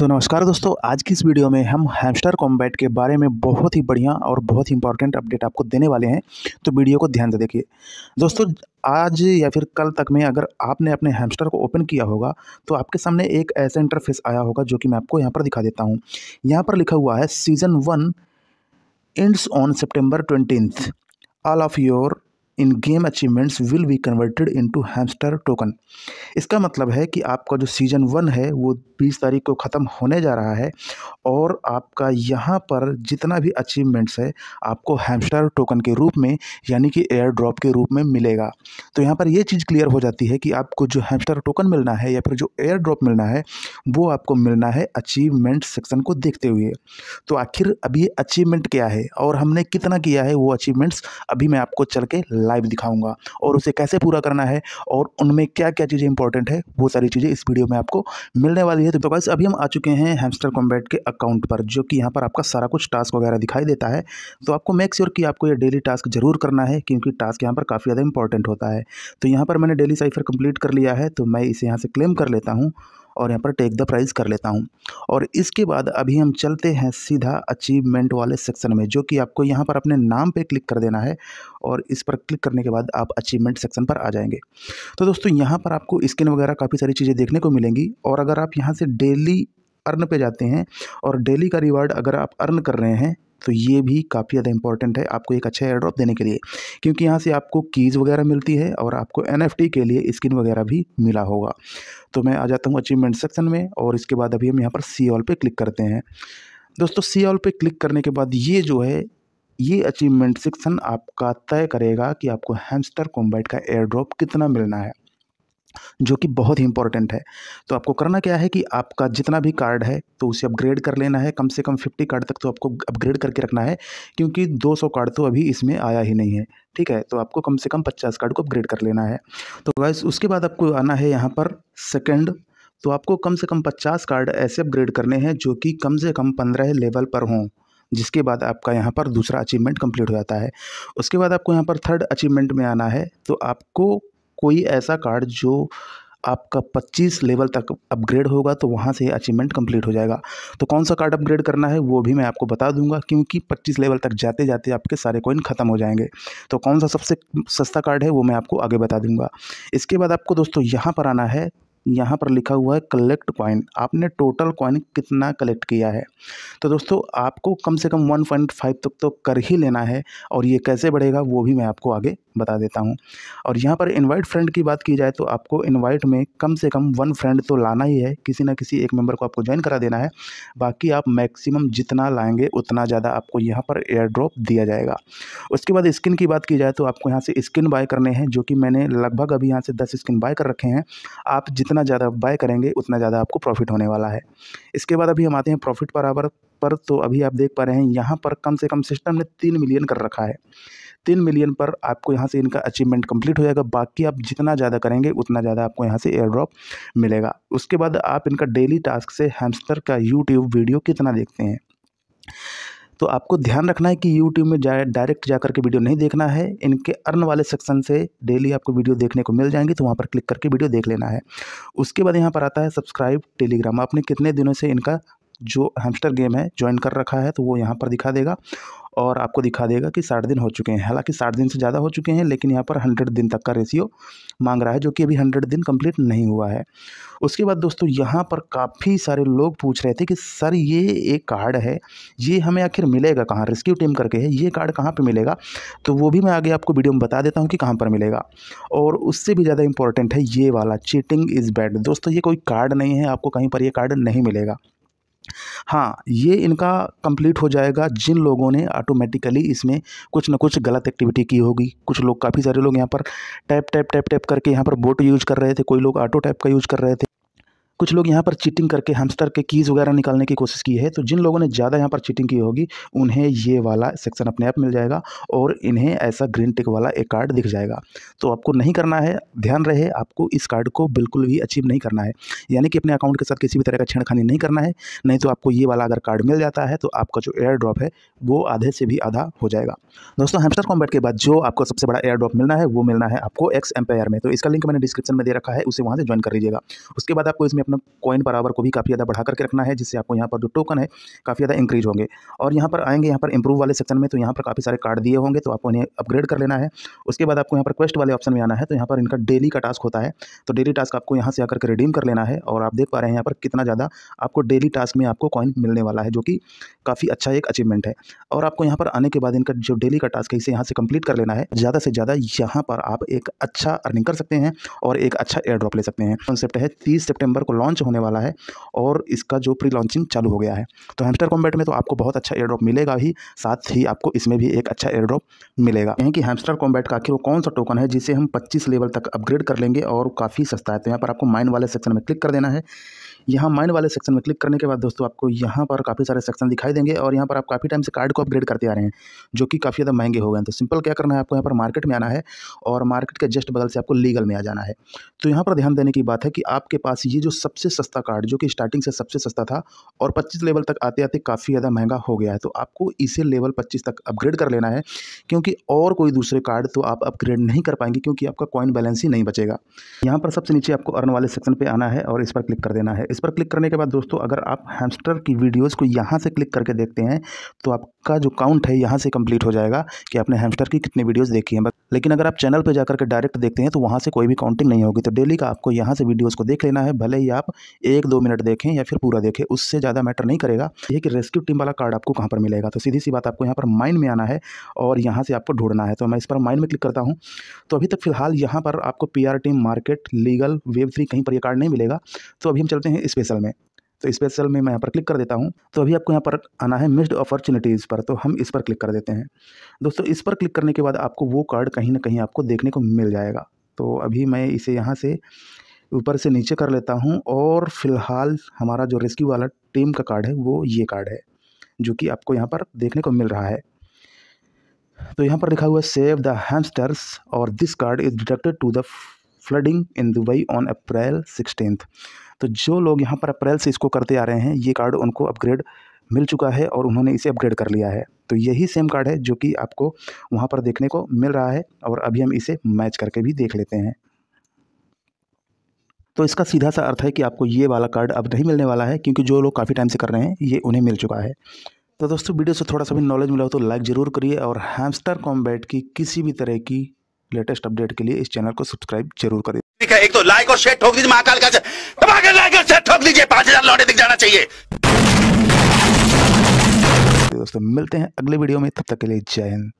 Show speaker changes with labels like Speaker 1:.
Speaker 1: तो नमस्कार दोस्तों आज की इस वीडियो में हम हैमस्टर कॉम्बैट के बारे में बहुत ही बढ़िया और बहुत ही इंपॉर्टेंट अपडेट आपको देने वाले हैं तो वीडियो को ध्यान से देखिए दोस्तों आज या फिर कल तक में अगर आपने अपने हैमस्टर को ओपन किया होगा तो आपके सामने एक ऐसा इंटरफेस आया होगा जो कि मैं आपको यहाँ पर दिखा देता हूँ यहाँ पर लिखा हुआ है season one ends on September twenty all of your in game achievements will be converted into hamster token इसका मतलब है कि आपका जो सीज़न वन है वो बीस तारीख को ख़त्म होने जा रहा है और आपका यहाँ पर जितना भी अचीवमेंट्स है आपको हैमस्टर टोकन के रूप में यानी कि एयर ड्रॉप के रूप में मिलेगा तो यहाँ पर यह चीज़ क्लियर हो जाती है कि आपको जो हैमस्टर टोकन मिलना है या फिर जो एयर ड्रॉप मिलना है वो आपको मिलना है अचीवमेंट सेक्शन को देखते हुए तो आखिर अभी अचीवमेंट क्या है और हमने कितना किया है वो अचीवमेंट्स अभी मैं आपको चल के लाइव दिखाऊंगा और उसे कैसे पूरा करना है और उनमें क्या क्या चीज़ें इंपॉर्टेंट है वो सारी चीज़ें इस वीडियो में आपको मिलने वाली है तो बस अभी हम आ चुके हैं हेमस्टर कॉम्बैट के अकाउंट पर जो कि यहाँ पर आपका सारा कुछ टास्क वगैरह दिखाई देता है तो आपको मेक श्योर कि आपको यह डेली टास्क जरूर करना है क्योंकि टास्क यहाँ पर काफ़ी ज़्यादा इंपॉर्टेंट होता है तो यहाँ पर मैंने डेली साइफर कंप्लीट कर लिया है तो मैं इसे यहाँ से क्लेम कर लेता हूँ और यहाँ पर टेक द प्राइज़ कर लेता हूँ और इसके बाद अभी हम चलते हैं सीधा अचीवमेंट वाले सेक्शन में जो कि आपको यहाँ पर अपने नाम पे क्लिक कर देना है और इस पर क्लिक करने के बाद आप अचीवमेंट सेक्शन पर आ जाएंगे तो दोस्तों यहाँ पर आपको स्किन वगैरह काफ़ी सारी चीज़ें देखने को मिलेंगी और अगर आप यहाँ से डेली अर्न पे जाते हैं और डेली का रिवार्ड अगर आप अर्न कर रहे हैं तो ये भी काफ़ी ज़्यादा इंपॉर्टेंट है आपको एक अच्छा एयर ड्रॉप देने के लिए क्योंकि यहाँ से आपको कीज़ वगैरह मिलती है और आपको एन के लिए स्किन वगैरह भी मिला होगा तो मैं आ जाता हूँ अचीवमेंट सेक्शन में और इसके बाद अभी हम यहाँ पर सी ऑल पर क्लिक करते हैं दोस्तों सी ऑल पर क्लिक करने के बाद ये जो है ये अचीवमेंट सेक्शन आपका तय करेगा कि आपको हैमस्टर कॉम्बैट का एयर ड्रॉप कितना मिलना है जो कि बहुत ही इंपॉर्टेंट है तो आपको करना क्या है कि आपका जितना भी कार्ड है तो उसे अपग्रेड कर लेना है कम से कम फिफ्टी कार्ड तक तो आपको अपग्रेड करके रखना है क्योंकि 200 कार्ड तो अभी इसमें आया ही नहीं है ठीक है तो आपको कम से कम 50 कार्ड को अपग्रेड कर लेना है तो वैस उसके बाद आपको आना है यहाँ पर सेकेंड तो आपको कम से कम पचास कार्ड ऐसे अपग्रेड करने हैं जो कि कम से कम पंद्रह लेवल पर हों जिसके बाद आपका यहाँ पर दूसरा अचीवमेंट कंप्लीट हो जाता है उसके बाद आपको यहाँ पर थर्ड अचीवमेंट में आना है तो आपको कोई ऐसा कार्ड जो आपका 25 लेवल तक अपग्रेड होगा तो वहाँ से अचीवमेंट कंप्लीट हो जाएगा तो कौन सा कार्ड अपग्रेड करना है वो भी मैं आपको बता दूंगा क्योंकि 25 लेवल तक जाते जाते आपके सारे कॉइन ख़त्म हो जाएंगे तो कौन सा सबसे सस्ता कार्ड है वो मैं आपको आगे बता दूंगा इसके बाद आपको दोस्तों यहाँ पर आना है यहाँ पर लिखा हुआ है कलेक्ट कॉइन आपने टोटल कॉइन कितना कलेक्ट किया है तो दोस्तों आपको कम से कम 1.5 तक तो कर ही लेना है और ये कैसे बढ़ेगा वो भी मैं आपको आगे बता देता हूँ और यहाँ पर इनवाइट फ्रेंड की बात की जाए तो आपको इनवाइट में कम से कम वन फ्रेंड तो लाना ही है किसी ना किसी एक मेंबर को आपको ज्वाइन करा देना है बाकी आप मैक्सिमम जितना लाएंगे उतना ज़्यादा आपको यहाँ पर एयर ड्रॉप दिया जाएगा उसके बाद स्किन की बात की जाए तो आपको यहाँ से स्किन बाय करने हैं जो कि मैंने लगभग अभी यहाँ से दस स्किन बाय कर रखे हैं आप जितना ज़्यादा बाय करेंगे उतना ज़्यादा आपको प्रॉफिट होने वाला है इसके बाद अभी हम आते हैं प्रॉफिट बराबर पर तो अभी आप देख पा रहे हैं यहाँ पर कम से कम सिस्टम ने तीन मिलियन कर रखा है तीन मिलियन पर आपको यहाँ से इनका अचीवमेंट कंप्लीट हो जाएगा बाकी आप जितना ज़्यादा करेंगे उतना ज़्यादा आपको यहाँ से एयर ड्रॉप मिलेगा उसके बाद आप इनका डेली टास्क से हैमस्टर का यूट्यूब वीडियो कितना देखते हैं तो आपको ध्यान रखना है कि यूट्यूब में जाए डायरेक्ट जाकर के वीडियो नहीं देखना है इनके अर्न वाले सेक्शन से डेली आपको वीडियो देखने को मिल जाएंगी तो वहाँ पर क्लिक करके वीडियो देख लेना है उसके बाद यहाँ पर आता है सब्सक्राइब टेलीग्राम आपने कितने दिनों से इनका जो हैमस्टर गेम है ज्वाइन कर रखा है तो वो यहाँ पर दिखा देगा और आपको दिखा देगा कि साठ दिन हो चुके हैं हालांकि साठ दिन से ज़्यादा हो चुके हैं लेकिन यहाँ पर हंड्रेड दिन तक का रेशियो मांग रहा है जो कि अभी हंड्रेड दिन कंप्लीट नहीं हुआ है उसके बाद दोस्तों यहाँ पर काफ़ी सारे लोग पूछ रहे थे कि सर ये एक कार्ड है ये हमें आखिर मिलेगा कहाँ रेस्क्यू टीम करके है ये कार्ड कहाँ पर मिलेगा तो वो भी मैं आगे आपको वीडियो में बता देता हूँ कि कहाँ पर मिलेगा और उससे भी ज़्यादा इंपॉर्टेंट है ये वाला चीटिंग इज़ बैड दोस्तों ये कोई कार्ड नहीं है आपको कहीं पर यह कार्ड नहीं मिलेगा हाँ ये इनका कंप्लीट हो जाएगा जिन लोगों ने ऑटोमेटिकली इसमें कुछ ना कुछ गलत एक्टिविटी की होगी कुछ लोग काफ़ी सारे लोग यहाँ पर टैप टैप टैप टैप करके यहाँ पर बोट यूज कर रहे थे कोई लोग ऑटो टैप का यूज कर रहे थे कुछ लोग यहाँ पर चीटिंग करके हमस्टर के कीज़ वगैरह निकालने की कोशिश की है तो जिन लोगों ने ज़्यादा यहाँ पर चीटिंग की होगी उन्हें ये वाला सेक्शन अपने आप मिल जाएगा और इन्हें ऐसा ग्रीन टिक वाला एक कार्ड दिख जाएगा तो आपको नहीं करना है ध्यान रहे आपको इस कार्ड को बिल्कुल भी अचीव नहीं करना है यानी कि अपने अकाउंट के साथ किसी भी तरह का छेड़खानी नहीं करना है नहीं तो आपको ये वाला अगर कार्ड मिल जाता है तो आपका जो एयर ड्रॉप है वो आधे से भी आधा हो जाएगा दोस्तों हेमस्टर कॉम्बैट के बाद जो आपको सबसे बड़ा एयर ड्रॉप मिलना है वो मिलना है आपको एक्स एम्पायर में तो इसका लिंक मैंने डिस्क्रिप्शन में दे रखा है उसे वहाँ से ज्वाइन कर लीजिएगा उसके बाद आपको इसमें अपना कॉइन बराबर को भी काफ़ी ज़्यादा बढ़ा करके रखना है जिससे आपको यहाँ पर जो टोकन है काफ़ी ज़्यादा इंक्रीज होंगे और यहाँ पर आएंगे यहाँ पर इंप्रूव वाले सेक्शन में तो यहाँ पर काफ़ी सारे कार्ड दिए होंगे तो आपको इन्हें अपग्रेड कर लेना है उसके बाद आपको यहाँ पर क्वेस्ट वाले ऑप्शन में आना है तो यहाँ पर इनका डेली का टास्क होता है तो डेली टास्क आपको यहाँ से आकर के रिडीम कर लेना है और आप देख पा रहे हैं यहाँ पर कितना ज़्यादा आपको डेली टास्क में आपको कॉइन मिलने वाला है जो कि काफ़ी अच्छा एक अचीवमेंट है और आपको यहाँ पर आने के बाद इनका जो डेली का टास्क है इसे यहाँ से कंप्लीट कर लेना है ज़्यादा से ज़्यादा यहाँ पर आप एक अच्छा अर्निंग कर सकते हैं और एक अच्छा एयर ड्रॉप ले सकते हैं कॉन्सेप्ट है तीस सेप्टेम्बर को लॉन्च होने वाला है और इसका जो प्री लॉन्चिंग चालू हो गया है तो हैमस्टर कॉम्बैट में तो आपको बहुत अच्छा एयर ड्रॉप मिलेगा ही साथ ही आपको इसमें भी एक अच्छा एयर ड्रॉप मिलेगा यानी कि हैमस्टर कॉम्बैट का आखिर वो कौन सा टोकन है जिसे हम पच्चीस लेवल तक अपग्रेड कर लेंगे और काफ़ी सस्ता है तो यहाँ पर आपको माइन वाले सेक्शन में क्लिक कर देना है यहाँ माइन वाले सेक्शन में क्लिक करने के बाद दोस्तों आपको यहाँ पर काफ़ी सारे सेक्शन दिखाई देंगे और यहाँ पर आप काफ़ी टाइम से कार्ड को अपग्रेड करते आ रहे हैं जो कि काफ़ी ज़्यादा महंगे हो गए हैं तो सिंपल क्या करना है आपको यहाँ पर मार्केट में आना है और मार्केट के जस्ट बगल से आपको लीगल में आ जाना है तो यहाँ पर ध्यान देने की बात है कि आपके पास ये जो सबसे सस्ता कार्ड जो कि स्टार्टिंग से सबसे सस्ता था और पच्चीस लेवल तक आते आते काफ़ी ज़्यादा महंगा हो गया है तो आपको इसे लेवल पच्चीस तक अपग्रेड कर लेना है क्योंकि और कोई दूसरे कार्ड तो आप अपग्रेड नहीं कर पाएंगे क्योंकि आपका कॉइन बैलेंस ही नहीं बचेगा यहाँ पर सबसे नीचे आपको अर्न वाले सेक्शन पर आना है और इस पर क्लिक कर देना है इस इस पर क्लिक करने के बाद दोस्तों अगर आप हैमस्टर की वीडियोज़ को यहाँ से क्लिक करके देखते हैं तो आप का जो काउंट है यहाँ से कंप्लीट हो जाएगा कि आपने हैमस्टर की कितनी वीडियोस देखी हैं लेकिन अगर आप चैनल पर जाकर के डायरेक्ट देखते हैं तो वहाँ से कोई भी काउंटिंग नहीं होगी तो डेली का आपको यहाँ से वीडियोस को देख लेना है भले ही आप एक दो मिनट देखें या फिर पूरा देखें उससे ज़्यादा मैटर नहीं करेगा ये कि रेस्क्यू टीम वाला कार्ड आपको कहाँ पर मिलेगा तो सीधी सी बात आपको यहाँ पर माइंड में आना है और यहाँ से आपको ढूंढना है तो मैं इस पर माइंड में क्लिक करता हूँ तो अभी तक फिलहाल यहाँ पर आपको P team market legal web three कहीं पर यह कार्ड नहीं मिलेगा तो अभी हम चलते हैं स्पेशल में तो स्पेशल में मैं यहाँ पर क्लिक कर देता हूँ तो अभी आपको यहाँ पर आना है मिस्ड अपॉर्चुनिटीज़ पर तो हम इस पर क्लिक कर देते हैं दोस्तों इस पर क्लिक करने के बाद आपको वो कार्ड कहीं ना कहीं आपको देखने को मिल जाएगा तो अभी मैं इसे यहाँ से ऊपर से नीचे कर लेता हूँ और फिलहाल हमारा जो रेस्क्यू वाला टीम का कार्ड है वो ये कार्ड है जो कि आपको यहाँ पर देखने को मिल रहा है तो यहाँ पर लिखा हुआ है सेव द हैमस्टर्स और this card is detected to the flooding in Dubai on April sixteen तो जो लोग यहाँ पर अप्रैल से इसको करते आ रहे हैं ये कार्ड उनको अपग्रेड मिल चुका है और उन्होंने इसे अपग्रेड कर लिया है तो यही सेम कार्ड है जो कि आपको वहाँ पर देखने को मिल रहा है और अभी हम इसे मैच करके भी देख लेते हैं तो इसका सीधा सा अर्थ है कि आपको ये वाला कार्ड अब नहीं मिलने वाला है क्योंकि जो लोग काफ़ी टाइम से कर रहे हैं ये उन्हें मिल चुका है तो दोस्तों वीडियो से थोड़ा सा भी नॉलेज मिला हो तो लाइक ज़रूर करिए और हैमस्टर कॉम्बैट की किसी भी तरह की लेटेस्ट अपडेट के लिए इस चैनल को सब्सक्राइब जरूर करिए ठीक है एक तो लाइक और शेयर ठोक दीजिए महाकाल का दबाकर अच्छा। लाइक और शेयर ठोक दीजिए पांच हजार लौटे दिख जाना चाहिए दोस्तों मिलते हैं अगले वीडियो में तब तक के लिए जय हिंद